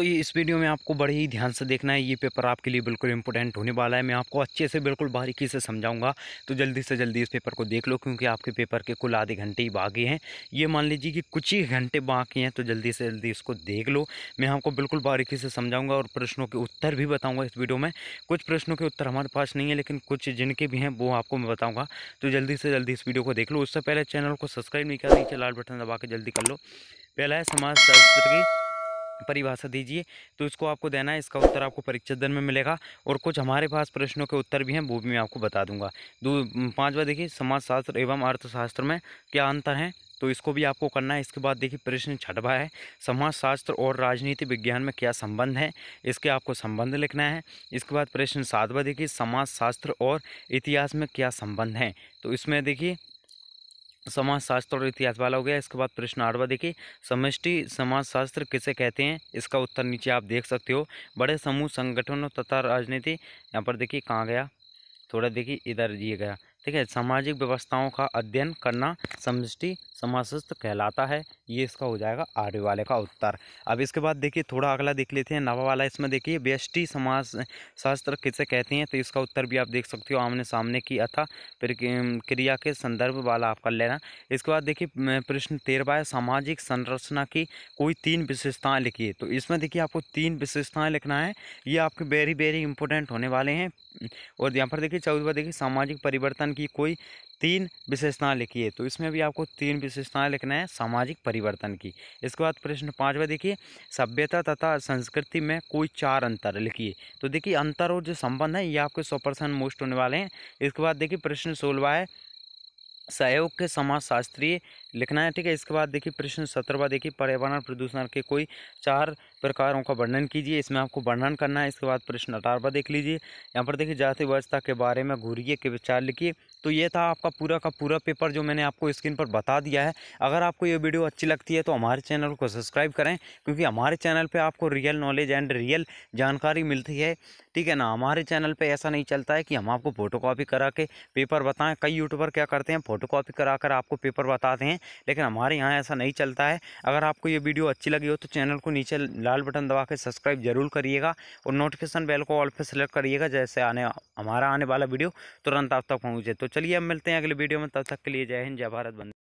तो ये इस वीडियो में आपको बड़े ही ध्यान से देखना है ये पेपर आपके लिए बिल्कुल इंपॉर्टेंट होने वाला है मैं आपको अच्छे से बिल्कुल बारीकी से समझाऊंगा तो जल्दी से जल्दी इस पेपर को देख लो क्योंकि आपके पेपर के कुल आधे घंटे ही बाकी हैं ये मान लीजिए कि कुछ ही घंटे बाकी हैं तो जल्दी से जल्दी इसको देख लो मैं आपको बिल्कुल बारीकी से समझाऊँगा और प्रश्नों के उत्तर भी बताऊँगा इस वीडियो में कुछ प्रश्नों के उत्तर हमारे पास नहीं है लेकिन कुछ जिनके भी हैं वो आपको मैं बताऊँगा तो जल्दी से जल्दी इस वीडियो को देख लो उससे पहले चैनल को सब्सक्राइब नहीं कर नीचे लाल बटन दबा के जल्दी कर लो पहला है समाज की परिभाषा दीजिए तो इसको आपको देना है इसका उत्तर आपको परीक्षा दिन में मिलेगा और कुछ हमारे पास प्रश्नों के उत्तर भी हैं वो भी मैं आपको बता दूंगा दो पाँचवा देखिए समाजशास्त्र एवं अर्थशास्त्र में क्या अंतर है तो इसको भी आपको करना है इसके बाद देखिए प्रश्न छठवा है समाजशास्त्र और राजनीति विज्ञान में क्या संबंध है इसके आपको संबंध लिखना है इसके बाद प्रश्न सातवा देखिए समाजशास्त्र और इतिहास में क्या संबंध है तो इसमें देखिए समाजशास्त्र और इतिहास वाला हो गया इसके बाद प्रश्न आठवा देखिए समष्टि समाजशास्त्र किसे कहते हैं इसका उत्तर नीचे आप देख सकते हो बड़े समूह संगठनों तथा राजनीति यहाँ पर देखिए कहाँ गया थोड़ा देखिए इधर ये गया ठीक है सामाजिक व्यवस्थाओं का अध्ययन करना समृष्टि समाजस्थ कहलाता है ये इसका हो जाएगा आर्य वाले का उत्तर अब इसके बाद देखिए थोड़ा अगला देख लेते हैं नवा वाला इसमें देखिए व्यष्टि समाज शास्त्र किसे कहते हैं तो इसका उत्तर भी आप देख सकते हो आमने सामने की अथा क्रिया के संदर्भ वाला आप कर लेना इसके बाद देखिए प्रश्न तेरहवा है सामाजिक संरचना की कोई तीन विशेषताएँ लिखिए तो इसमें देखिए आपको तीन विशेषताएँ लिखना है ये आपके वेरी वेरी इंपॉर्टेंट होने वाले हैं और यहाँ पर देखिए चौदहवा देखिए सामाजिक परिवर्तन संस्थान की कोई तीन विशेषताएं लिखिए तो इसमें भी आपको तीन विशेषताएं लिखना है सामाजिक परिवर्तन की इसके बाद प्रश्न पाँचवा देखिए सभ्यता तथा संस्कृति में कोई चार अंतर लिखिए तो देखिए अंतर और जो संबंध है ये आपके सौ परसेंट मोस्ट होने वाले हैं इसके बाद देखिए प्रश्न सोलवा है सहयोग के समाजशास्त्रीय लिखना है ठीक है इसके बाद देखिए प्रश्न सत्रहवा देखिए पर्यावरण प्रदूषण के कोई चार प्रकारों का वर्णन कीजिए इसमें आपको वर्णन करना है इसके बाद प्रश्न अठारहवा देख लीजिए यहाँ पर देखिए जाति व्यवस्था के बारे में घूरिए के विचार लिखिए तो ये था आपका पूरा का पूरा पेपर जो मैंने आपको स्क्रीन पर बता दिया है अगर आपको ये वीडियो अच्छी लगती है तो हमारे चैनल को सब्सक्राइब करें क्योंकि हमारे चैनल पर आपको रियल नॉलेज एंड रियल जानकारी मिलती है ठीक है ना हमारे चैनल पर ऐसा नहीं चलता है कि हम आपको फोटो कॉपी करा के पेपर बताएँ कई यूट्यूबर क्या करते हैं फोटो फ़ोटोकॉपी कराकर आपको पेपर बताते हैं लेकिन हमारे यहाँ ऐसा नहीं चलता है अगर आपको ये वीडियो अच्छी लगी हो तो चैनल को नीचे लाल बटन दबा के सब्सक्राइब जरूर करिएगा और नोटिफिकेशन बेल को ऑल पर सेलेक्ट करिएगा जैसे आने हमारा आने वाला वीडियो तुरंत आप तक पहुँचे तो चलिए अब मिलते हैं अगले वीडियो में तब तक के लिए जय हिंद जय भारत बंद